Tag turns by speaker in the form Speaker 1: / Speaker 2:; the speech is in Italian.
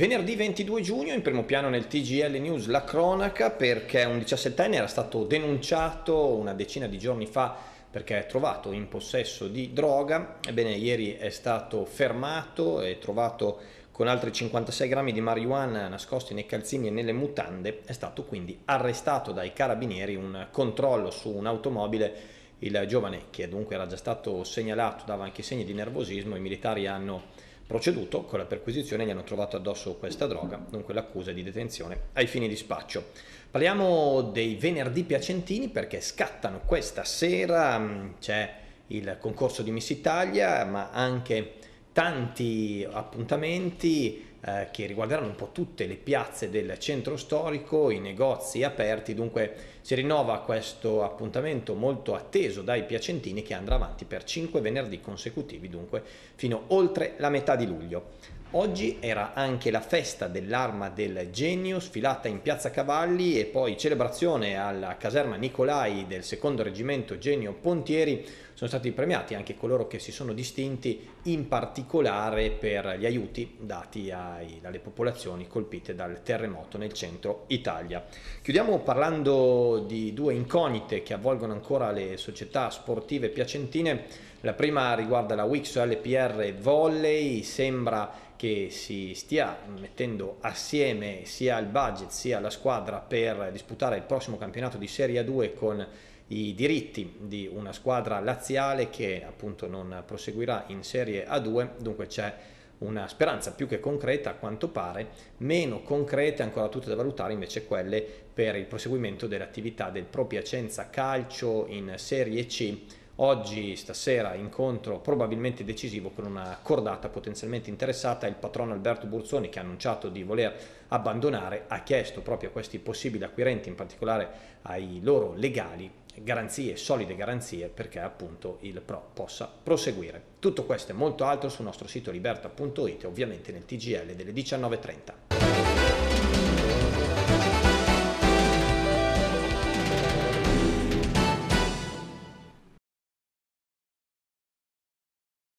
Speaker 1: Venerdì 22 giugno in primo piano nel TGL News la cronaca perché un 17enne era stato denunciato una decina di giorni fa perché è trovato in possesso di droga. Ebbene, ieri è stato fermato e trovato con altri 56 grammi di marijuana nascosti nei calzini e nelle mutande. È stato quindi arrestato dai carabinieri un controllo su un'automobile. Il giovane, che dunque era già stato segnalato, dava anche segni di nervosismo. I militari hanno proceduto con la perquisizione gli hanno trovato addosso questa droga, dunque l'accusa di detenzione ai fini di spaccio. Parliamo dei venerdì piacentini perché scattano questa sera, mm, c'è il concorso di Miss Italia, ma anche tanti appuntamenti eh, che riguarderanno un po' tutte le piazze del centro storico, i negozi aperti, dunque si rinnova questo appuntamento molto atteso dai piacentini che andrà avanti per 5 venerdì consecutivi, dunque fino oltre la metà di luglio. Oggi era anche la festa dell'arma del genio sfilata in Piazza Cavalli e poi celebrazione alla caserma Nicolai del secondo reggimento Genio Pontieri. Sono stati premiati anche coloro che si sono distinti in particolare per gli aiuti dati ai, alle popolazioni colpite dal terremoto nel centro Italia. Chiudiamo parlando di due incognite che avvolgono ancora le società sportive piacentine. La prima riguarda la Wix LPR Volley, sembra che si stia mettendo assieme sia il budget sia la squadra per disputare il prossimo campionato di Serie A2 con i diritti di una squadra laziale che appunto non proseguirà in Serie A2, dunque c'è una speranza più che concreta a quanto pare, meno concrete ancora tutte da valutare invece quelle per il proseguimento dell'attività del Pro Piacenza Calcio in Serie C Oggi, stasera, incontro probabilmente decisivo con una cordata potenzialmente interessata. Il patrono Alberto Burzoni, che ha annunciato di voler abbandonare, ha chiesto proprio a questi possibili acquirenti, in particolare ai loro legali, garanzie, solide garanzie perché appunto il PRO possa proseguire. Tutto questo e molto altro sul nostro sito liberta.it, ovviamente nel TGL delle 19.30.